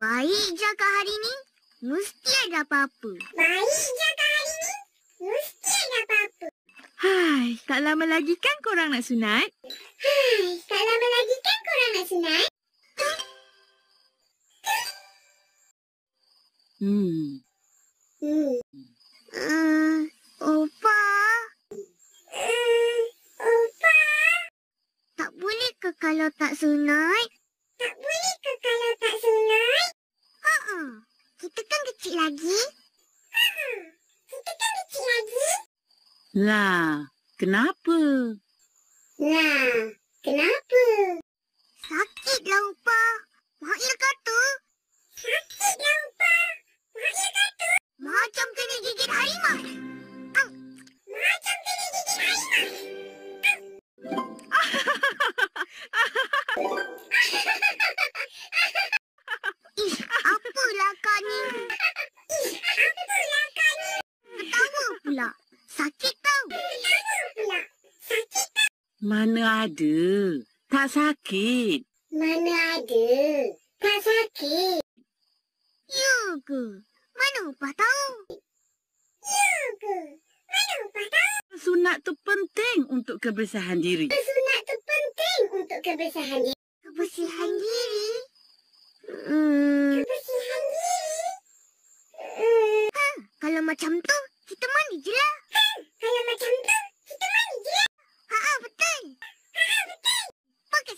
Baik jaga hari ni, mesti ada apa-apa. Baik jaga hari ni, mesti ada apa-apa. Hai, tak lama lagi kan korang nak sunat? Hai, tak lama lagi kan korang nak sunat? Hmm. Hmm. hmm. Uh, opa. Uh, opa. Tak boleh ke kalau tak sunat? senai? Oh, oh. Kita kan kecil lagi. Kita kan kecil lagi. Lah, kenapa? Lah, kenapa? sakit tau. Mana ada? Tak sakit. Mana ada? Tak sakit. Ya ke? Mana upah tahu? Ya ke? Mana upah tahu? Bersunat tu penting untuk kebersihan diri. Bersunat tu penting untuk kebersihan diri. Kebersihan diri? Hmm. Kebersihan diri? Hmm. Ha, kalau macam tu, kita mandi je lah.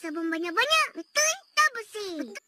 sabun banyak-banyak. Betul tak, bersih. Betul.